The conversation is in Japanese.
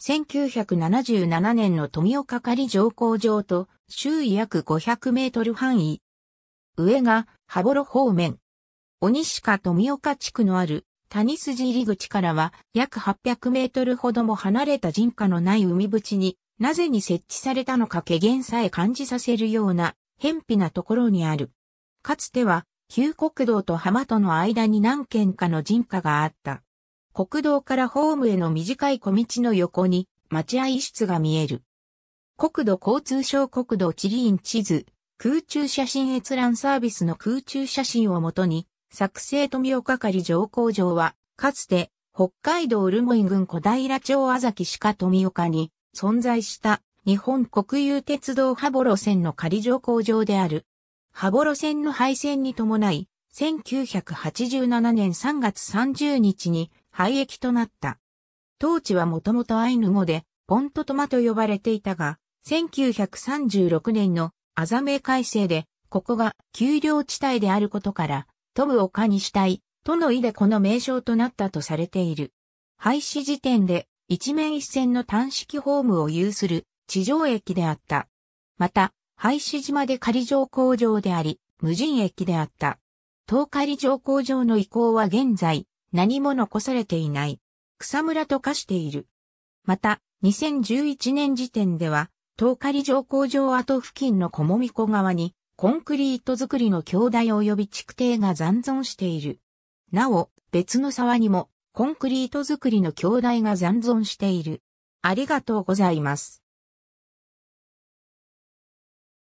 1977年の富岡仮上皇場と周囲約500メートル範囲。上が羽幌方面。鬼鹿富岡地区のある谷筋入口からは約800メートルほども離れた人家のない海淵になぜに設置されたのか懸念さえ感じさせるような偏僻なところにある。かつては旧国道と浜との間に何軒かの人家があった。国道からホームへの短い小道の横に待合室が見える。国土交通省国土地理院地図、空中写真閲覧サービスの空中写真をもとに、作成富岡仮上工場は、かつて北海道留萌郡小平町あざき鹿富岡に存在した日本国有鉄道羽幌線の仮乗工場である。羽幌線の廃線に伴い、1987年3月30日に廃駅となった。当地はもともとアイヌ語で、ポントトマと呼ばれていたが、1936年のアザメ改正で、ここが丘陵地帯であることから、トムを丘にしたい、との意でこの名称となったとされている。廃止時点で、一面一線の単式ホームを有する地上駅であった。また、廃止島で仮上工場であり、無人駅であった。東仮上工場の移行は現在、何も残されていない、草むらと化している。また、2011年時点では、東狩城工場跡付近の小もみ側川に、コンクリート作りの強大及び築堤が残存している。なお、別の沢にも、コンクリート作りの強大が残存している。ありがとうございます。